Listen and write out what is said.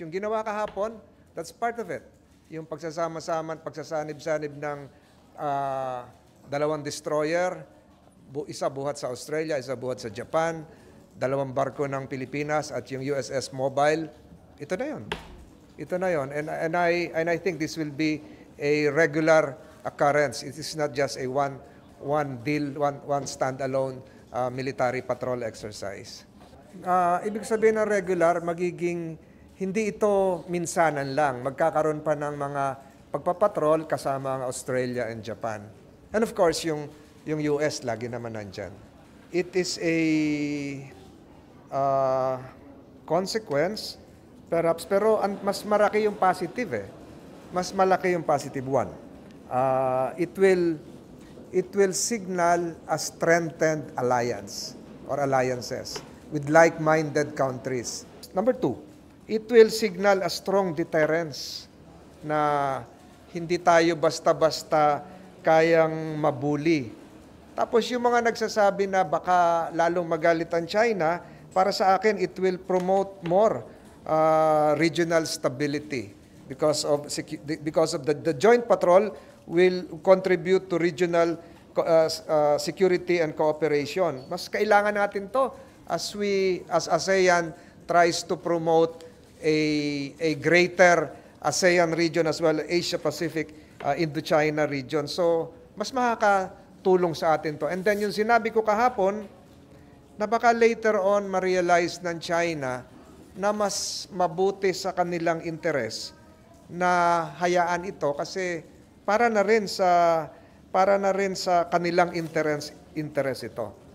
Yung ginawa kahapon, that's part of it. Yung pagsasama-sama, pagsasanib-sanib ng uh, dalawang destroyer, bu isa buhat sa Australia, isa buhat sa Japan, dalawang barko ng Pilipinas at yung USS Mobile. Ito na yon. Ito na yon. And, and, I, and I think this will be a regular occurrence. It is not just a one, one deal, one, one stand-alone uh, military patrol exercise. Uh, ibig sabihin na regular, magiging hindi ito minsanan lang. Magkakaroon pa ng mga pagpapatrol kasama ang Australia and Japan. And of course, yung, yung US lagi naman nandyan. It is a uh, consequence, perhaps, pero an, mas maraki yung positive eh. Mas malaki yung positive one. Uh, it will it will signal a strengthened alliance or alliances with like-minded countries. Number two, it will signal a strong deterrence na hindi tayo basta-basta kayang mabuli. Tapos yung mga nagsasabi na baka lalong magalit ang China, para sa akin it will promote more uh, regional stability because of because of the, the joint patrol will contribute to regional uh, uh, security and cooperation. Mas kailangan natin 'to as we as ASEAN tries to promote a, a greater ASEAN region as well, Asia-Pacific, uh, Indochina region. So, mas makakatulong sa atin to. And then yung sinabi ko kahapon, na baka later on ma-realize ng China na mas mabuti sa kanilang interes na hayaan ito kasi para na rin sa para na rin sa kanilang interest interest ito.